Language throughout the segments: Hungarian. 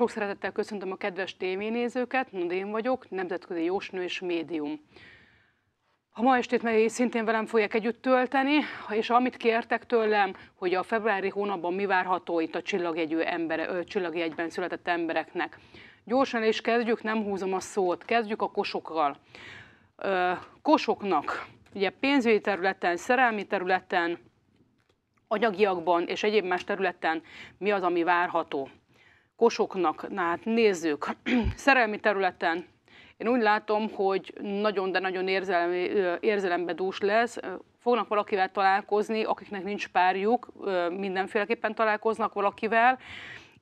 Sok szeretettel köszöntöm a kedves tévénézőket, én vagyok, nemzetközi jósnő és médium. A ma estét meg szintén velem fogják együtt tölteni, és amit kértek tőlem, hogy a februári hónapban mi várható itt a csillagjegyű embere, csillagjegyben született embereknek. Gyorsan is kezdjük, nem húzom a szót, kezdjük a kosokkal. Ö, kosoknak, ugye pénzügyi területen, szerelmi területen, anyagiakban és egyéb más területen mi az, ami várható kosoknak, hát nézzük, szerelmi területen én úgy látom, hogy nagyon, de nagyon érzelem, érzelembe dús lesz. Fognak valakivel találkozni, akiknek nincs párjuk, mindenféleképpen találkoznak valakivel,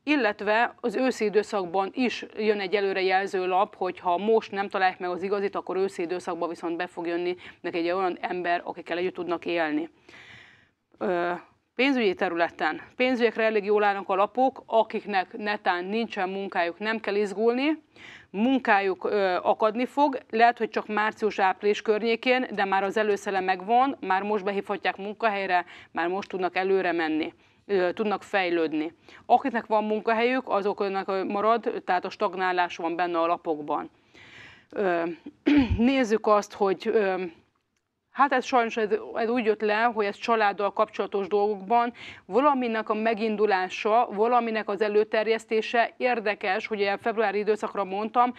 illetve az őszi időszakban is jön egy előrejelző lap, hogy ha most nem találják meg az igazit, akkor őszi időszakban viszont be fog jönni neki egy olyan ember, akikkel együtt tudnak élni. Pénzügyi területen pénzügyekre elég jól állnak a lapok, akiknek netán nincsen munkájuk, nem kell izgulni, munkájuk ö, akadni fog, lehet, hogy csak március-április környékén, de már az előszele megvan, már most behívhatják munkahelyre, már most tudnak előre menni tudnak fejlődni. Akiknek van munkahelyük, azoknak marad, tehát a stagnálás van benne a lapokban. Nézzük azt, hogy Hát ez sajnos ez, ez úgy jött le, hogy ez családdal kapcsolatos dolgokban valaminek a megindulása, valaminek az előterjesztése érdekes, hogy a februári időszakra mondtam,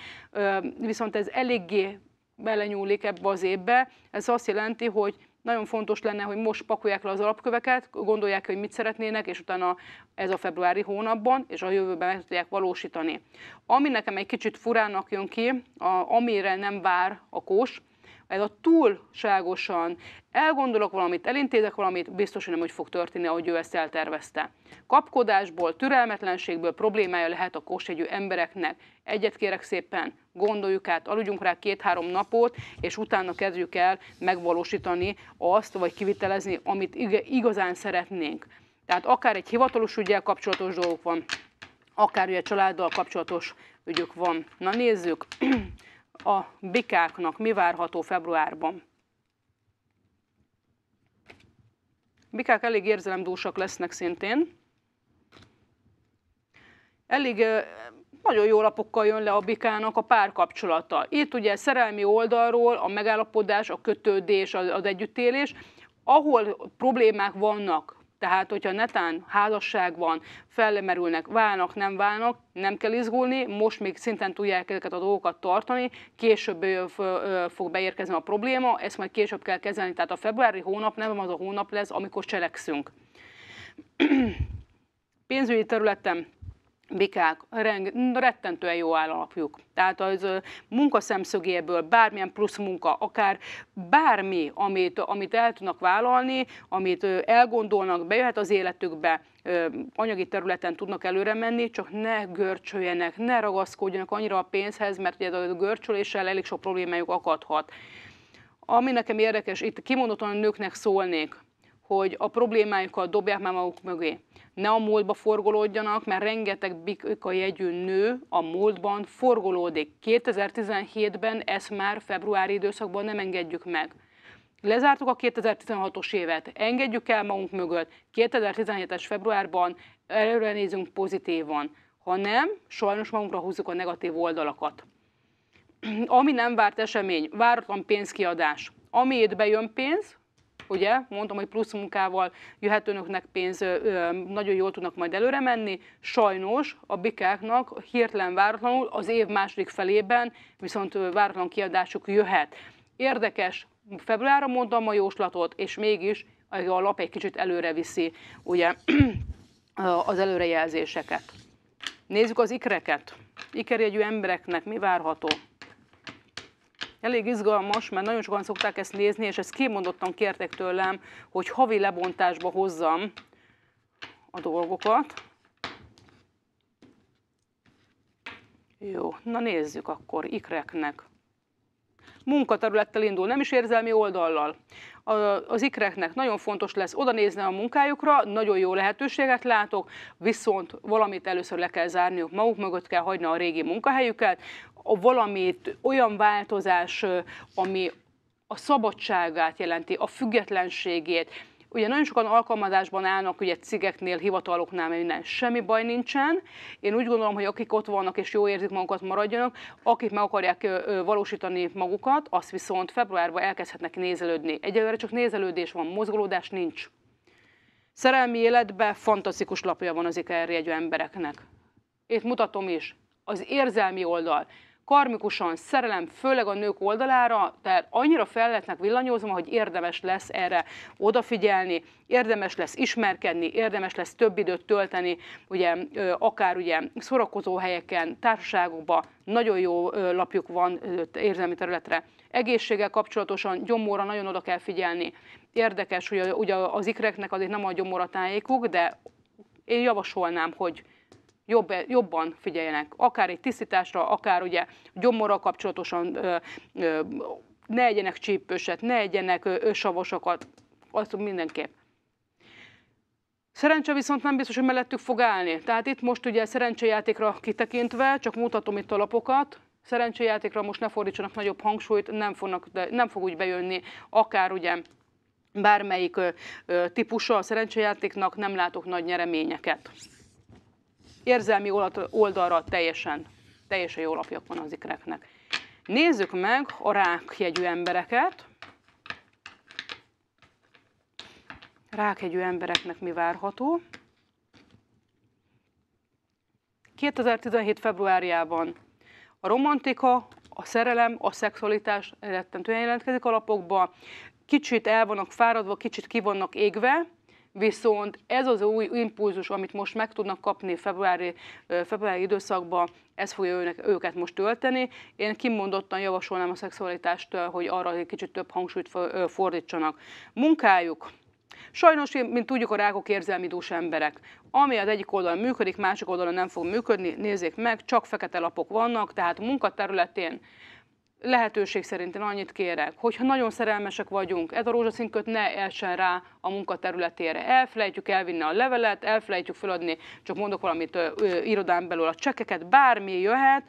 viszont ez eléggé belenyúlik ebbe az évbe. Ez azt jelenti, hogy nagyon fontos lenne, hogy most pakolják le az alapköveket, gondolják, hogy mit szeretnének, és utána ez a februári hónapban, és a jövőben meg tudják valósítani. Ami nekem egy kicsit furának jön ki, a, amire nem vár a kós, ez a túlságosan elgondolok valamit, elintézek valamit, biztos, hogy nem úgy fog történni, ahogy ő ezt eltervezte. Kapkodásból, türelmetlenségből problémája lehet a kósegyű embereknek. Egyet kérek szépen, gondoljuk át, aludjunk rá két-három napot, és utána kezdjük el megvalósítani azt, vagy kivitelezni, amit igazán szeretnénk. Tehát akár egy hivatalos ügyel kapcsolatos dolgok van, akár ugye családdal kapcsolatos ügyük van. Na nézzük, a bikáknak mi várható februárban? Bikák elég érzelemdúsak lesznek szintén. Elég nagyon jó lapokkal jön le a bikának a párkapcsolata. Itt ugye szerelmi oldalról a megállapodás, a kötődés, az együttélés, ahol problémák vannak tehát, hogyha netán házasság van, felmerülnek, válnak, nem válnak, nem kell izgulni, most még szinten tudják ezeket a dolgokat tartani, később fog beérkezni a probléma, ezt majd később kell kezelni, tehát a februári hónap nem az a hónap lesz, amikor cselekszünk. Pénzügyi területen bikák, reng, rettentően jó állapjuk. Tehát az munkaszemszögéből bármilyen plusz munka, akár bármi, amit, amit el tudnak vállalni, amit elgondolnak, bejöhet az életükbe, anyagi területen tudnak előre menni, csak ne görcsöljenek, ne ragaszkodjanak annyira a pénzhez, mert ugye a görcsöléssel elég sok problémájuk akadhat. Ami nekem érdekes, itt kimondottan a nőknek szólnék, hogy a problémájukat dobják már maguk mögé. Ne a múltba forgolódjanak, mert rengeteg bika jegyű nő a múltban forgolódik. 2017-ben ezt már februári időszakban nem engedjük meg. Lezártuk a 2016-os évet, engedjük el magunk mögött, 2017-es februárban előre nézünk pozitívan. Ha nem, sajnos magunkra húzzuk a negatív oldalakat. Ami nem várt esemény, váratlan pénzkiadás. Ami bejön pénz, ugye, mondom, hogy plusz munkával jöhet önöknek pénz, nagyon jól tudnak majd előre menni. Sajnos a bikáknak hirtelen váratlanul az év második felében viszont váratlan kiadásuk jöhet. Érdekes, februárra mondtam a jóslatot, és mégis a lap egy kicsit előre viszi ugye, az előrejelzéseket. Nézzük az ikreket. Ikerjegyű embereknek mi várható? elég izgalmas, mert nagyon sokan szokták ezt nézni, és ezt kimondottan kértek tőlem, hogy havi lebontásba hozzam a dolgokat. Jó, na nézzük akkor ikreknek munkaterülettel indul, nem is érzelmi oldallal az ikreknek nagyon fontos lesz oda nézni a munkájukra, nagyon jó lehetőséget látok, viszont valamit először le kell zárniuk maguk mögött, kell hagyni a régi munkahelyüket, a valamit, olyan változás, ami a szabadságát jelenti, a függetlenségét, Ugye nagyon sokan alkalmazásban állnak, ugye cigeknél, hivataloknál, minden semmi baj nincsen. Én úgy gondolom, hogy akik ott vannak és jó érzik magukat, maradjanak. Akik meg akarják valósítani magukat, azt viszont februárban elkezdhetnek nézelődni. Egyelőre csak nézelődés van, mozgolódás nincs. Szerelmi életben fantasztikus lapja van az ikerjegyő embereknek. Itt mutatom is. Az érzelmi oldal karmikusan szerelem, főleg a nők oldalára, tehát annyira fel villanyozom, villanyozva, hogy érdemes lesz erre odafigyelni, érdemes lesz ismerkedni, érdemes lesz több időt tölteni, ugye akár ugye szórakozó helyeken, társaságokba, nagyon jó lapjuk van érzelmi területre. Egészséggel kapcsolatosan gyomorra nagyon oda kell figyelni. Érdekes, hogy ugye az ikreknek azért nem a gyomorra tájékuk, de én javasolnám, hogy jobb, jobban figyeljenek, akár egy tisztításra, akár ugye gyomorral kapcsolatosan ö, ö, ne egyenek csípőset, ne egyenek savasokat, azt mindenképp. Szerencse viszont nem biztos, hogy mellettük fog állni. Tehát itt most ugye szerencsejátékra kitekintve, csak mutatom itt a lapokat, szerencsejátékra most ne fordítsanak nagyobb hangsúlyt, nem, fognak, de nem fog úgy bejönni, akár ugye bármelyik típusa a szerencsejátéknak, nem látok nagy nyereményeket érzelmi oldalra teljesen, teljesen jó lapjak van az ikreknek. Nézzük meg a rákjegyű embereket. Rákjegyű embereknek mi várható? 2017. februárjában a romantika, a szerelem, a szexualitás rettentően jelentkezik alapokba, kicsit el vannak fáradva, kicsit ki vannak égve, viszont ez az új impulzus, amit most meg tudnak kapni februári, februári időszakban, ez fogja őnek, őket most tölteni. Én kimondottan javasolnám a szexualitást, hogy arra egy kicsit több hangsúlyt fordítsanak. Munkájuk, Sajnos, mint tudjuk, a rákok érzelmi dús emberek. Ami az egyik oldalon működik, másik oldalon nem fog működni, nézzék meg, csak fekete lapok vannak, tehát munkaterületén lehetőség szerint én annyit kérek, hogyha nagyon szerelmesek vagyunk, ez a rózsaszínköt ne essen rá a munkaterületére. Elfelejtjük elvinni a levelet, elfelejtjük feladni, csak mondok valamit ö, ö, irodán belül a csekeket, bármi jöhet,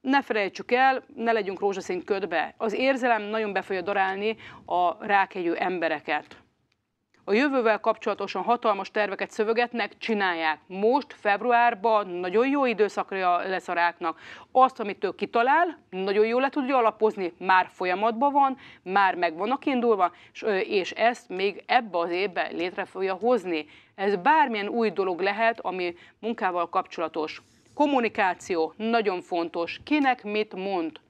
ne felejtsük el, ne legyünk rózsaszín ködbe. Az érzelem nagyon be fogja darálni a rákegyő embereket a jövővel kapcsolatosan hatalmas terveket szövegetnek, csinálják. Most, februárban nagyon jó időszakra lesz a ráknak. Azt, amit ő kitalál, nagyon jól le tudja alapozni, már folyamatban van, már meg vannak indulva, és ezt még ebbe az évben létre fogja hozni. Ez bármilyen új dolog lehet, ami munkával kapcsolatos. Kommunikáció nagyon fontos. Kinek mit mond,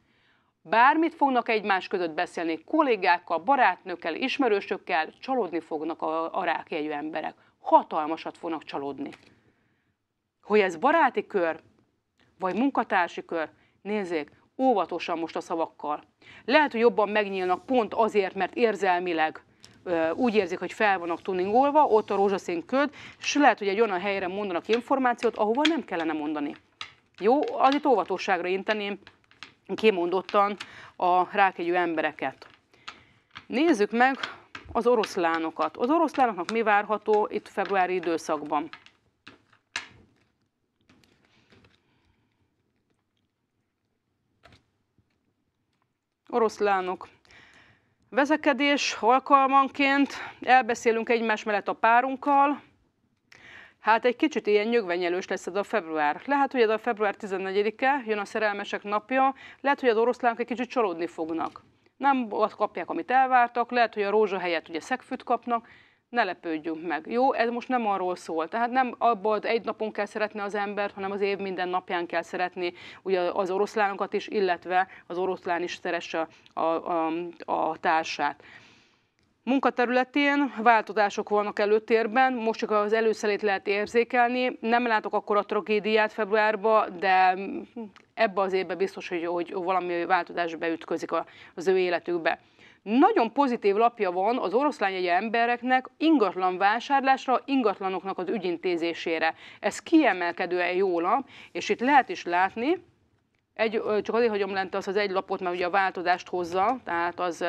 Bármit fognak egymás között beszélni, kollégákkal, barátnőkkel, ismerősökkel, csalódni fognak a, a rákjegyű emberek. Hatalmasat fognak csalódni. Hogy ez baráti kör, vagy munkatársi kör, nézzék, óvatosan most a szavakkal. Lehet, hogy jobban megnyílnak pont azért, mert érzelmileg úgy érzik, hogy fel vannak tuningolva, ott a rózsaszín köd, és lehet, hogy egy olyan helyre mondanak információt, ahova nem kellene mondani. Jó, az itt óvatosságra inteném, kimondottan a rákegyű embereket. Nézzük meg az oroszlánokat. Az oroszlánoknak mi várható itt februári időszakban? Oroszlánok. Vezekedés alkalmanként elbeszélünk egymás mellett a párunkkal, Hát egy kicsit ilyen nyögvenyelős lesz ez a február. Lehet, hogy ez a február 14-e, jön a szerelmesek napja, lehet, hogy az oroszlánok egy kicsit csalódni fognak. Nem azt kapják, amit elvártak, lehet, hogy a rózsa helyett ugye szegfűt kapnak, ne lepődjünk meg. Jó, ez most nem arról szól. Tehát nem abban az egy napon kell szeretni az embert, hanem az év minden napján kell szeretni ugye az oroszlánokat is, illetve az oroszlán is szeresse a, a, a társát. Munkaterületén változások vannak előtérben, most csak az előszelét lehet érzékelni. Nem látok akkor a tragédiát februárba, de ebbe az évben biztos, hogy, hogy valami változás beütközik az ő életükbe. Nagyon pozitív lapja van az egy embereknek ingatlan vásárlásra, ingatlanoknak az ügyintézésére. Ez kiemelkedően jó lap, és itt lehet is látni, egy, csak azért hagyom lent az az egy lapot, mert ugye a változást hozza, tehát az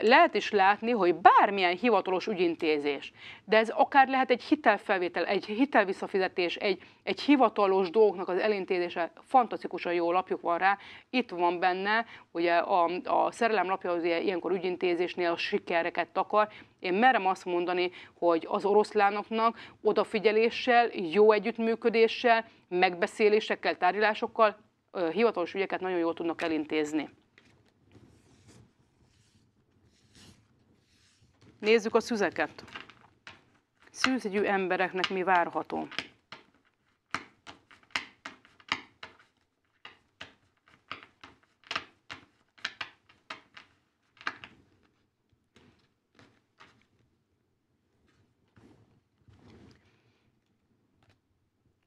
lehet is látni, hogy bármilyen hivatalos ügyintézés, de ez akár lehet egy hitelfelvétel, egy hitelvisszafizetés, egy, egy hivatalos dolgoknak az elintézése, fantasztikusan jó lapjuk van rá, itt van benne, ugye a, a szerelem lapja az ilyenkor ügyintézésnél a sikereket takar, én merem azt mondani, hogy az oroszlánoknak odafigyeléssel, jó együttműködéssel, megbeszélésekkel, tárgyalásokkal hivatalos ügyeket nagyon jól tudnak elintézni. Nézzük a szüzeket. Szűzügyű embereknek mi várható?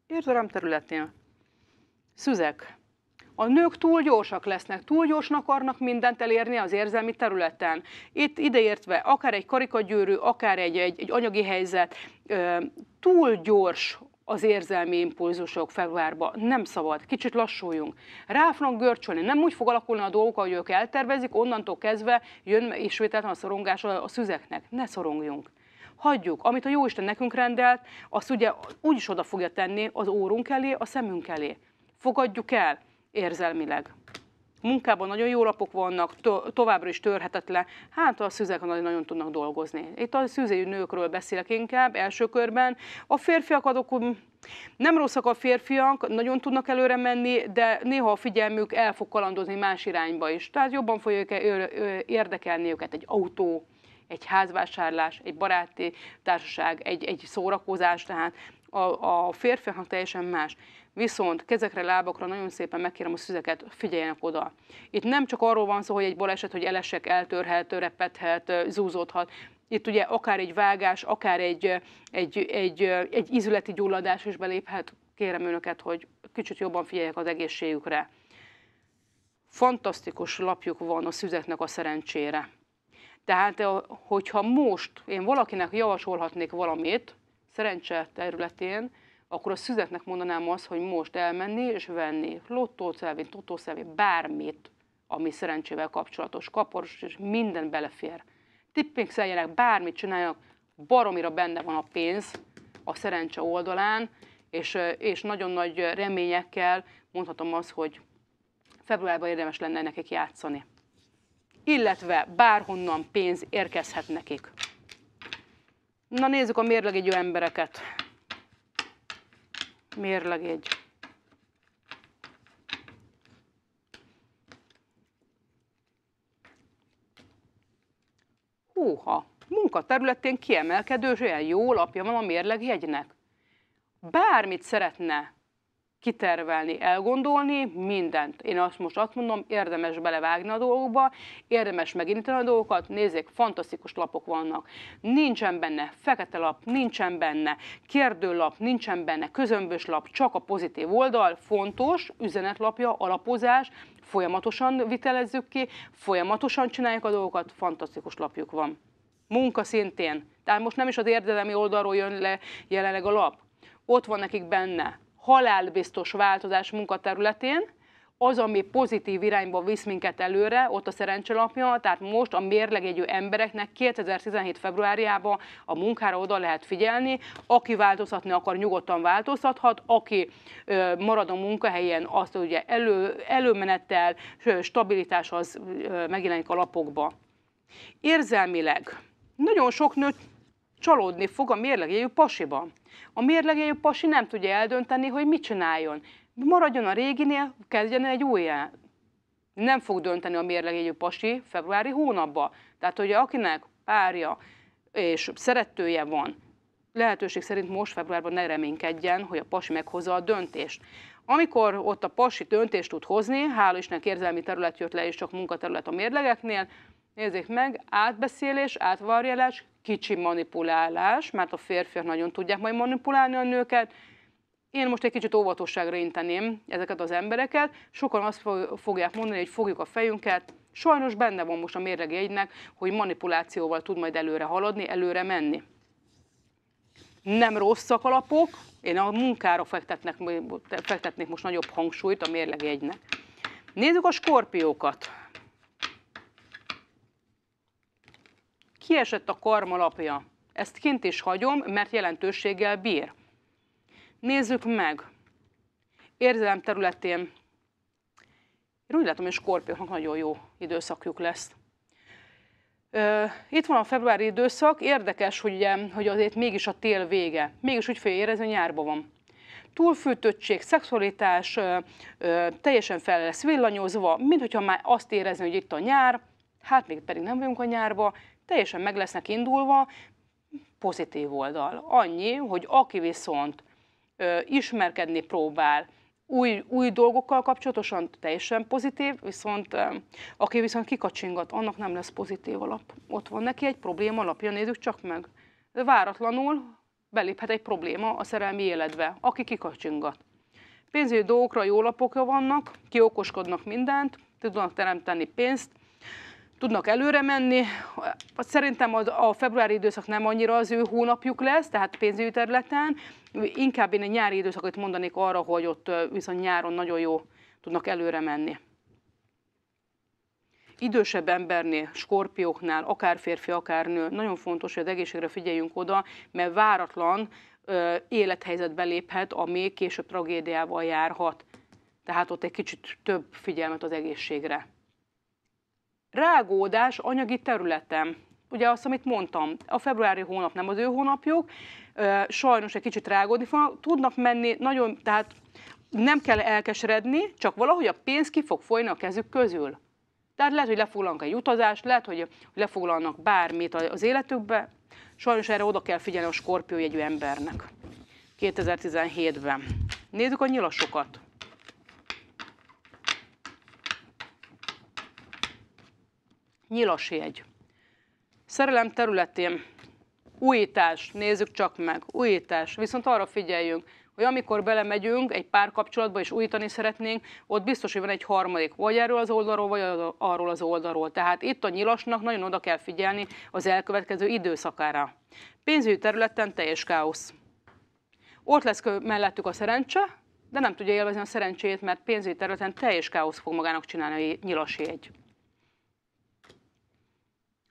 Érzelem területén. Szüzek a nők túl gyorsak lesznek, túl gyorsnak akarnak mindent elérni az érzelmi területen. Itt ideértve akár egy karikagyűrű, akár egy, egy, egy anyagi helyzet, túl gyors az érzelmi impulzusok februárban. Nem szabad, kicsit lassuljunk. Rá fognak görcsölni, nem úgy fog alakulni a dolgok, ahogy ők eltervezik, onnantól kezdve jön ismételten a szorongás a, a szüzeknek. Ne szorongjunk hagyjuk, amit a Jóisten nekünk rendelt, azt ugye úgy is oda fogja tenni az órunk elé, a szemünk elé. Fogadjuk el érzelmileg. Munkában nagyon jó lapok vannak, to- továbbra is törhetetlen. Hát a szüzek nagyon tudnak dolgozni. Itt a szűzéjű nőkről beszélek inkább első körben. A férfiak adok, nem rosszak a férfiak, nagyon tudnak előre menni, de néha a figyelmük el fog kalandozni más irányba is. Tehát jobban fogja érdekelni őket egy autó, egy házvásárlás, egy baráti társaság, egy, egy szórakozás, tehát a, a hang teljesen más. Viszont kezekre, lábakra nagyon szépen megkérem a szüzeket, figyeljenek oda. Itt nem csak arról van szó, hogy egy baleset, hogy elesek, eltörhet, repethet, zúzódhat. Itt ugye akár egy vágás, akár egy, egy, egy, egy izületi gyulladás is beléphet. Kérem önöket, hogy kicsit jobban figyeljek az egészségükre. Fantasztikus lapjuk van a szüzeknek a szerencsére. Tehát, eh, hogyha most én valakinek javasolhatnék valamit, szerencse területén, akkor a szüzetnek mondanám azt, hogy most elmenni és venni lottót, szelvényt, totószelvényt, bármit, ami szerencsével kapcsolatos, kaporos, és minden belefér. szeljenek, bármit csináljanak, baromira benne van a pénz a szerencse oldalán, és, és nagyon nagy reményekkel mondhatom azt, hogy februárban érdemes lenne nekik játszani. Illetve bárhonnan pénz érkezhet nekik. Na nézzük a mérlegégyű embereket. Mérlegégy. Húha, munkaterületén kiemelkedő, és olyan jó lapja van a mérlegjegynek. Bármit szeretne kitervelni, elgondolni mindent. Én azt most azt mondom, érdemes belevágni a dolgokba, érdemes megindítani a dolgokat, nézzék, fantasztikus lapok vannak. Nincsen benne fekete lap, nincsen benne kérdőlap, nincsen benne közömbös lap, csak a pozitív oldal, fontos, üzenetlapja, alapozás, folyamatosan vitelezzük ki, folyamatosan csináljuk a dolgokat, fantasztikus lapjuk van. Munka szintén. Tehát most nem is az érdelemi oldalról jön le jelenleg a lap. Ott van nekik benne halálbiztos változás munkaterületén, az, ami pozitív irányba visz minket előre, ott a szerencselapja, tehát most a mérlegegyű embereknek 2017. februárjában a munkára oda lehet figyelni, aki változhatni akar, nyugodtan változhathat, aki marad a munkahelyen, azt ugye elő, előmenettel, stabilitás az megjelenik a lapokba. Érzelmileg nagyon sok nőt csalódni fog a mérlegéjű pasiban. A mérlegéjű pasi nem tudja eldönteni, hogy mit csináljon. Maradjon a réginél, kezdjen egy újjá. Nem fog dönteni a mérlegéjű pasi februári hónapba. Tehát, hogy akinek párja és szeretője van, lehetőség szerint most februárban ne reménykedjen, hogy a pasi meghozza a döntést. Amikor ott a pasi döntést tud hozni, hála Isten érzelmi terület jött le, és csak munkaterület a mérlegeknél, Nézzék meg, átbeszélés, átvarjelás, kicsi manipulálás, mert a férfiak nagyon tudják majd manipulálni a nőket. Én most egy kicsit óvatosságra inteném ezeket az embereket. Sokan azt fogják mondani, hogy fogjuk a fejünket. Sajnos benne van most a mérlegjegynek, hogy manipulációval tud majd előre haladni, előre menni nem rossz szakalapok, én a munkára fektetnek, fektetnék most nagyobb hangsúlyt a mérlegjegynek. Nézzük a skorpiókat. Kiesett a karmalapja. Ezt kint is hagyom, mert jelentőséggel bír. Nézzük meg. Érzelem területén. Én úgy látom, hogy skorpióknak nagyon jó időszakjuk lesz. Itt van a februári időszak, érdekes, hogy, ugye, hogy azért mégis a tél vége. Mégis úgy fogja érezni, hogy nyárban van. Túlfűtöttség, szexualitás, teljesen fel lesz villanyozva, mint hogyha már azt érezni, hogy itt a nyár, hát még pedig nem vagyunk a nyárba, teljesen meg lesznek indulva, pozitív oldal. Annyi, hogy aki viszont ö, ismerkedni próbál, új, új dolgokkal kapcsolatosan teljesen pozitív, viszont ö, aki viszont kikacsingat, annak nem lesz pozitív alap. Ott van neki egy probléma alapja, nézzük csak meg. De váratlanul beléphet egy probléma a szerelmi életbe, aki kikacsingat. Pénzügyi dolgokra jó lapokja vannak, kiokoskodnak mindent, tudnak teremteni pénzt, tudnak előre menni. Szerintem a februári időszak nem annyira az ő hónapjuk lesz, tehát pénzügyi területen. Inkább én egy nyári időszakot mondanék arra, hogy ott viszont nyáron nagyon jó tudnak előre menni. Idősebb embernél, skorpióknál, akár férfi, akár nő, nagyon fontos, hogy az egészségre figyeljünk oda, mert váratlan ö, élethelyzetbe léphet, ami később tragédiával járhat. Tehát ott egy kicsit több figyelmet az egészségre rágódás anyagi területen, Ugye azt, amit mondtam, a februári hónap nem az ő hónapjuk, sajnos egy kicsit rágódni fognak, tudnak menni nagyon, tehát nem kell elkeseredni, csak valahogy a pénz ki fog folyni a kezük közül. Tehát lehet, hogy lefoglalnak egy utazást, lehet, hogy lefoglalnak bármit az életükbe. Sajnos erre oda kell figyelni a skorpió jegyű embernek. 2017-ben. Nézzük a nyilasokat. Nyilas jegy. Szerelem területén újítás, nézzük csak meg, újítás. Viszont arra figyeljünk, hogy amikor belemegyünk egy pár kapcsolatba és újítani szeretnénk, ott biztos, hogy van egy harmadik, vagy erről az oldalról, vagy arról az oldalról. Tehát itt a nyilasnak nagyon oda kell figyelni az elkövetkező időszakára. Pénzügyi területen teljes káosz. Ott lesz mellettük a szerencse, de nem tudja élvezni a szerencsét, mert pénzügyi területen teljes káosz fog magának csinálni a nyilas jegy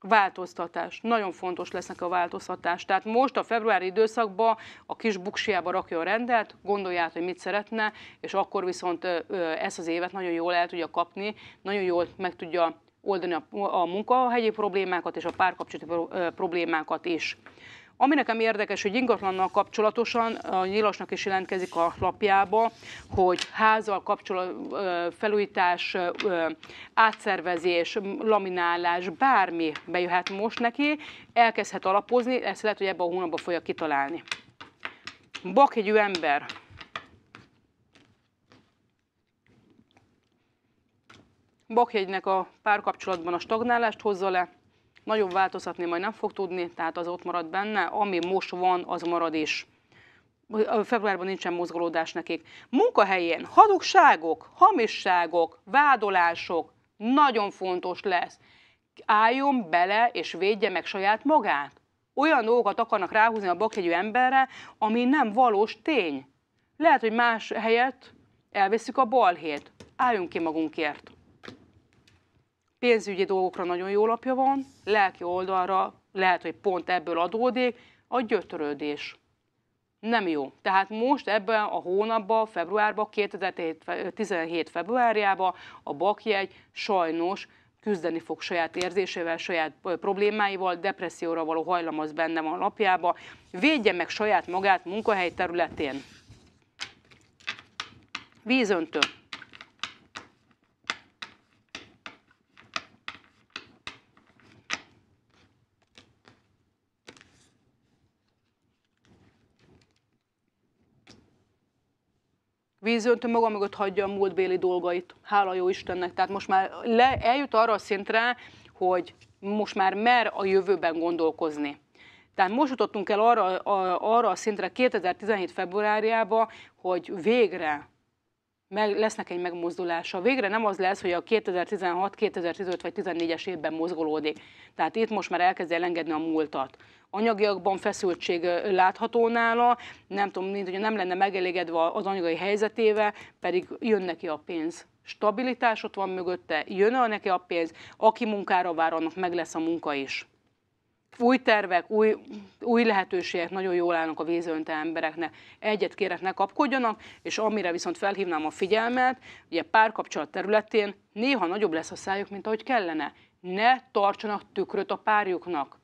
változtatás. Nagyon fontos lesznek a változtatás. Tehát most a februári időszakban a kis buksiába rakja a rendet, gondolja hogy mit szeretne, és akkor viszont ezt az évet nagyon jól el tudja kapni, nagyon jól meg tudja oldani a, a munkahelyi problémákat és a párkapcsolati problémákat is. Ami nekem érdekes, hogy ingatlannal kapcsolatosan a nyilasnak is jelentkezik a lapjába, hogy házal kapcsolat, felújítás, átszervezés, laminálás, bármi bejöhet most neki, elkezdhet alapozni, ezt lehet, hogy ebben a hónapban fogja kitalálni. Bakhegyű ember, Bakhjegynek a párkapcsolatban a stagnálást hozza le, Nagyobb változtatni majd nem fog tudni, tehát az ott marad benne, ami most van, az marad is februárban nincsen mozgolódás nekik. Munkahelyén hazugságok, hamisságok, vádolások nagyon fontos lesz. Álljon bele és védje meg saját magát. Olyan dolgokat akarnak ráhúzni a bakhegyű emberre, ami nem valós tény. Lehet, hogy más helyett elveszük a balhét. Álljunk ki magunkért pénzügyi dolgokra nagyon jó lapja van, lelki oldalra lehet, hogy pont ebből adódik, a gyötörődés. Nem jó. Tehát most ebben a hónapban, februárban, 2017 februárjában a bakjegy sajnos küzdeni fog saját érzésével, saját problémáival, depresszióra való hajlam az benne van lapjában. Védje meg saját magát munkahely területén. Vízöntő. vízöntő maga mögött hagyja a múltbéli dolgait, hála jó Istennek. Tehát most már le, eljut arra a szintre, hogy most már mer a jövőben gondolkozni. Tehát most jutottunk el arra arra a szintre 2017. februárjába, hogy végre meg, lesznek egy megmozdulása. Végre nem az lesz, hogy a 2016, 2015 vagy 2014-es évben mozgolódik. Tehát itt most már elkezd elengedni a múltat. Anyagiakban feszültség látható nála, nem tudom, mint hogy nem lenne megelégedve az anyagi helyzetével, pedig jön neki a pénz. Stabilitás ott van mögötte, jön neki a pénz, aki munkára vár, annak meg lesz a munka is új tervek, új, új lehetőségek nagyon jól állnak a vízönte embereknek. Egyet kérek, ne kapkodjanak, és amire viszont felhívnám a figyelmet, ugye párkapcsolat területén néha nagyobb lesz a szájuk, mint ahogy kellene. Ne tartsanak tükröt a párjuknak.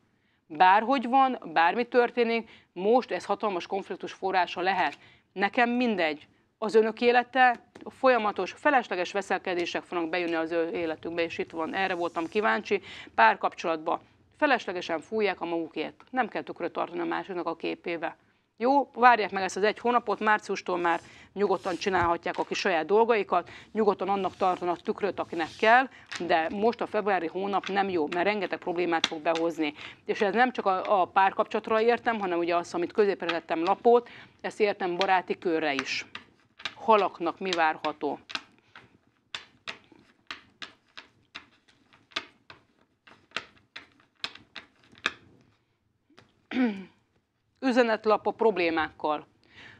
Bárhogy van, bármi történik, most ez hatalmas konfliktus forrása lehet. Nekem mindegy. Az önök élete folyamatos, felesleges veszelkedések fognak bejönni az ő életükbe, és itt van, erre voltam kíváncsi, párkapcsolatban feleslegesen fújják a magukért. Nem kell tükröt tartani a másiknak a képébe. Jó, várják meg ezt az egy hónapot, márciustól már nyugodtan csinálhatják a kis saját dolgaikat, nyugodtan annak tartanak tükröt, akinek kell, de most a februári hónap nem jó, mert rengeteg problémát fog behozni. És ez nem csak a, a párkapcsolatra értem, hanem ugye azt, amit középre lapot, ezt értem baráti körre is. Halaknak mi várható? üzenetlap a problémákkal.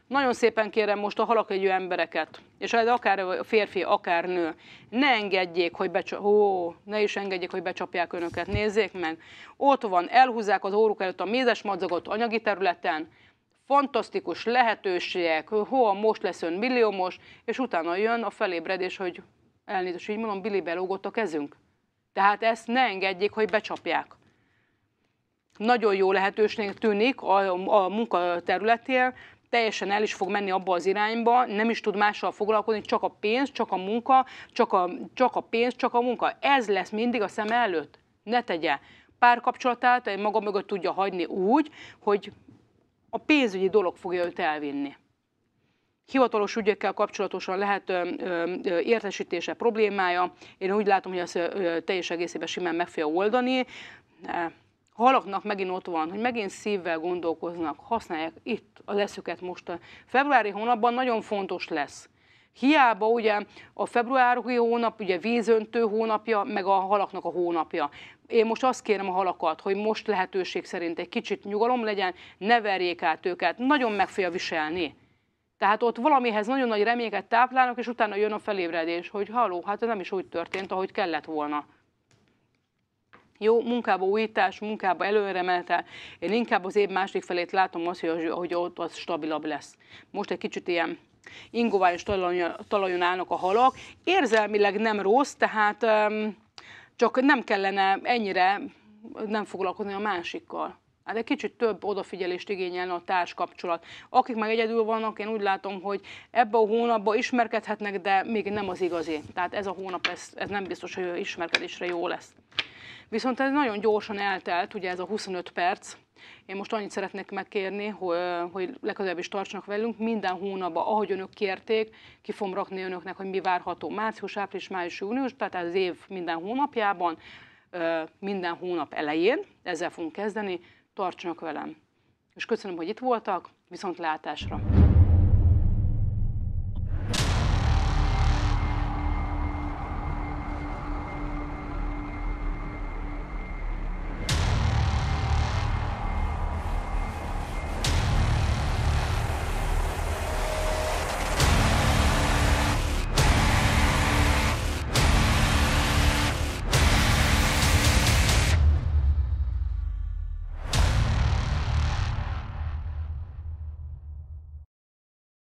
Nagyon szépen kérem most a halakegyő embereket, és hát akár a férfi, akár nő, ne engedjék, hogy becsap... ó, ne is engedjék, hogy becsapják önöket, nézzék meg. Ott van, elhúzzák az óruk előtt a mézes madzagot anyagi területen, fantasztikus lehetőségek, hol most lesz ön milliómos, és utána jön a felébredés, hogy elnézést, így mondom, Billy belógott a kezünk. Tehát ezt ne engedjék, hogy becsapják nagyon jó lehetőségnek tűnik a, a munka területén, teljesen el is fog menni abba az irányba, nem is tud mással foglalkozni, csak a pénz, csak a munka, csak a, csak a pénz, csak a munka. Ez lesz mindig a szem előtt. Ne tegye párkapcsolatát, maga mögött tudja hagyni úgy, hogy a pénzügyi dolog fogja őt elvinni. Hivatalos ügyekkel kapcsolatosan lehet ö, ö, értesítése problémája. Én úgy látom, hogy ezt ö, teljes egészében simán meg fogja oldani halaknak megint ott van, hogy megint szívvel gondolkoznak, használják itt a leszüket most. A februári hónapban nagyon fontos lesz. Hiába ugye a februári hónap, ugye vízöntő hónapja, meg a halaknak a hónapja. Én most azt kérem a halakat, hogy most lehetőség szerint egy kicsit nyugalom legyen, ne verjék át őket, nagyon meg fogja viselni. Tehát ott valamihez nagyon nagy reményeket táplálnak, és utána jön a felébredés, hogy haló, hát ez nem is úgy történt, ahogy kellett volna. Jó, munkába újítás, munkába előre menetel. Én inkább az év másik felét látom azt, hogy, hogy ott az stabilabb lesz. Most egy kicsit ilyen ingoványos talajon, talajon állnak a halak. Érzelmileg nem rossz, tehát um, csak nem kellene ennyire nem foglalkozni a másikkal. Hát egy kicsit több odafigyelést igényelne a társkapcsolat. Akik meg egyedül vannak, én úgy látom, hogy ebbe a hónapba ismerkedhetnek, de még nem az igazi. Tehát ez a hónap, ez, ez nem biztos, hogy ismerkedésre jó lesz. Viszont ez nagyon gyorsan eltelt, ugye ez a 25 perc, én most annyit szeretnék megkérni, hogy, hogy legközelebb is tartsanak velünk. Minden hónapban, ahogy önök kérték, ki fogom rakni önöknek, hogy mi várható március, április, május, június, tehát az év minden hónapjában, minden hónap elején, ezzel fogunk kezdeni, tartsanak velem. És köszönöm, hogy itt voltak, Viszont látásra!